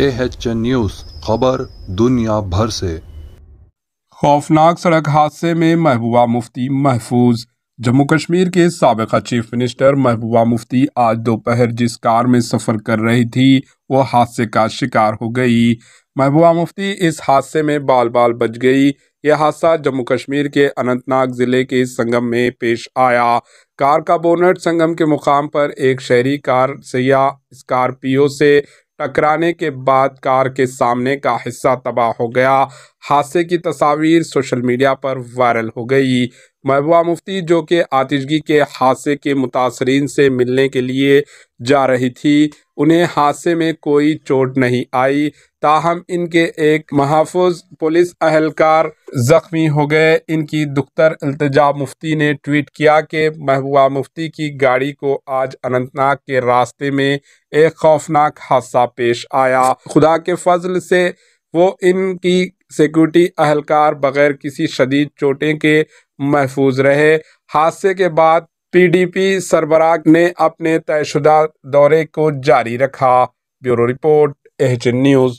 A H news खबर दुनिया भर से खौफनाक सड़क हादसे में महबूबा मुफ्ती महफूज जम्मू कश्मीर के सबका चीफ मिनिस्टर महबूबा मुफ्ती आज दोपहर जिस कार में सफ़र कर रही थी वो हादसे का शिकार हो गई महबूबा मुफ्ती इस हादसे में बाल बाल बच गई यह हादसा जम्मू कश्मीर के अनंतनाग ज़िले के संगम में पेश आया कार का बोनट संगम के मुकाम पर एक शहरी कार सयाह स्कॉर्पियो से टकराने के बाद कार के सामने का हिस्सा तबाह हो गया हादसे की तस्वीर सोशल मीडिया पर वायरल हो गई महबूबा मुफ्ती जो कि आतिशगी के हादसे के मुतासरीन से मिलने के लिए जा रही थी उन्हें हादसे में कोई चोट नहीं आई ताहम इनके एक महाफुज पुलिस अहलकार ज़ख्मी हो गए इनकी दुख्तर अल्तजा मुफ्ती ने ट्वीट किया कि महबूबा मुफ्ती की गाड़ी को आज अनंतनाग के रास्ते में एक खौफनाक हादसा पेश आया खुदा के फजल से वो इनकी सिक्योरिटी अहलकार बगैर किसी शदीद चोटें के महफूज रहे हादसे के बाद पीडीपी सरबराग ने अपने तयशुदा दौरे को जारी रखा ब्यूरो रिपोर्ट एच न्यूज़